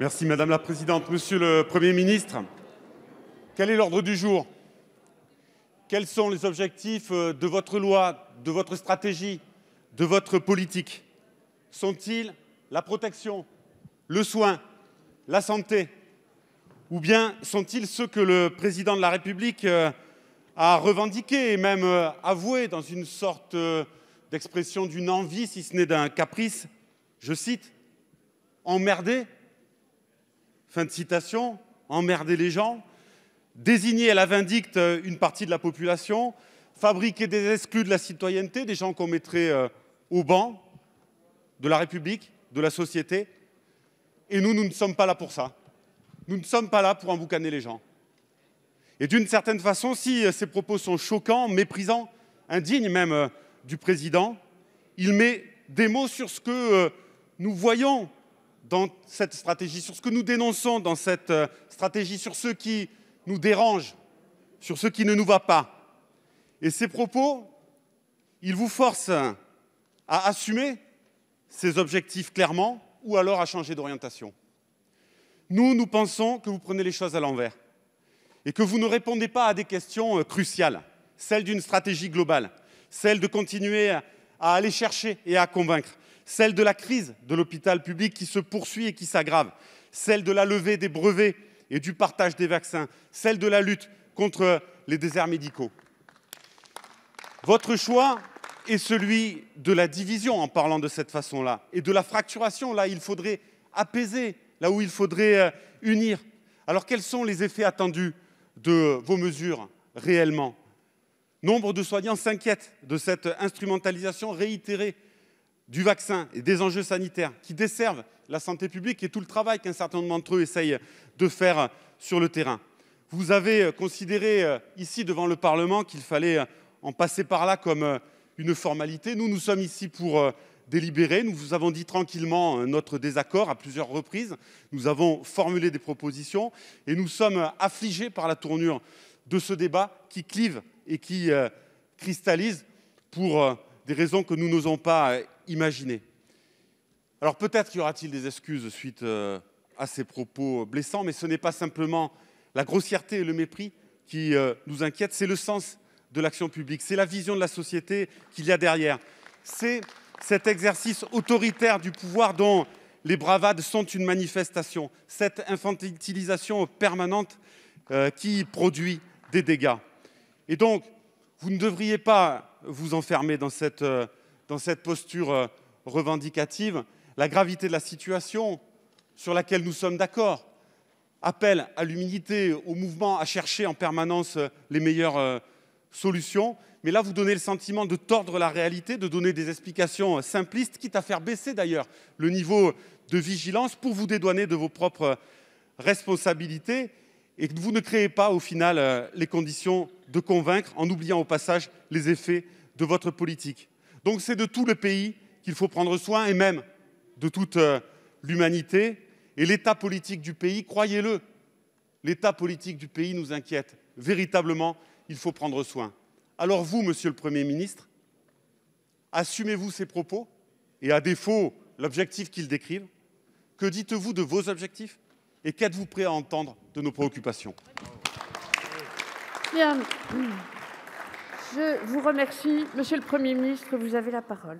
Merci Madame la Présidente. Monsieur le Premier ministre, quel est l'ordre du jour Quels sont les objectifs euh, de votre loi, de votre stratégie, de votre politique Sont-ils la protection, le soin, la santé Ou bien sont-ils ceux que le Président de la République euh, a revendiqué et même euh, avoué dans une sorte d'expression d'une envie, si ce n'est d'un caprice Je cite, emmerdé Fin de citation, emmerder les gens, désigner à la vindicte euh, une partie de la population, fabriquer des exclus de la citoyenneté, des gens qu'on mettrait euh, au banc de la République, de la société. Et nous, nous ne sommes pas là pour ça. Nous ne sommes pas là pour emboucaner les gens. Et d'une certaine façon, si euh, ces propos sont choquants, méprisants, indignes même du président, il met des mots sur ce que nous voyons dans cette stratégie, sur ce que nous dénonçons dans cette euh, stratégie, sur ce qui nous dérange, sur ce qui ne nous va pas. Et ces propos, ils vous forcent à assumer ces objectifs clairement ou alors à changer d'orientation. Nous, nous pensons que vous prenez les choses à l'envers et que vous ne répondez pas à des questions euh, cruciales, celles d'une stratégie globale, celles de continuer à aller chercher et à convaincre, celle de la crise de l'hôpital public qui se poursuit et qui s'aggrave, celle de la levée des brevets et du partage des vaccins, celle de la lutte contre les déserts médicaux. Votre choix est celui de la division en parlant de cette façon-là et de la fracturation. Là, il faudrait apaiser, là où il faudrait euh, unir. Alors quels sont les effets attendus de vos mesures réellement Nombre de soignants s'inquiètent de cette instrumentalisation réitérée du vaccin et des enjeux sanitaires qui desservent la santé publique et tout le travail qu'un certain nombre d'entre eux essayent de faire euh, sur le terrain. Vous avez euh, considéré euh, ici devant le Parlement qu'il fallait en passer par là comme une formalité. Nous, nous sommes ici pour délibérer. Nous vous avons dit tranquillement notre désaccord à plusieurs reprises. Nous avons formulé des propositions et nous sommes affligés par la tournure de ce débat qui clive et qui cristallise pour des raisons que nous n'osons pas Imaginez. Alors peut-être y aura-t-il des excuses suite euh, à ces propos blessants, mais ce n'est pas simplement la grossièreté et le mépris qui euh, nous inquiètent, c'est le sens de l'action publique, c'est la vision de la société qu'il y a derrière. C'est cet exercice autoritaire du pouvoir dont les bravades sont une manifestation, cette infantilisation permanente euh, qui produit des dégâts. Et donc, vous ne devriez pas vous enfermer dans cette dans cette posture euh, revendicative, la gravité de la situation sur laquelle nous sommes d'accord appelle à l'humilité, au mouvement, à chercher en permanence euh, les meilleures euh, solutions. Mais là, vous donnez le sentiment de tordre la réalité, de donner des explications simplistes, quitte à faire baisser d'ailleurs le niveau de vigilance pour vous dédouaner de vos propres responsabilités. Et que vous ne créez pas au final les conditions de convaincre en oubliant au passage les effets de votre politique. Donc c'est de tout le pays qu'il faut prendre soin et même de toute euh, l'humanité. Et l'état politique du pays, croyez-le, l'état politique du pays nous inquiète. Véritablement, il faut prendre soin. Alors vous, Monsieur le Premier ministre, assumez-vous ces propos et à défaut l'objectif qu'ils décrivent Que dites-vous de vos objectifs et qu'êtes-vous prêt à entendre de nos préoccupations je vous remercie. Monsieur le Premier ministre, vous avez la parole.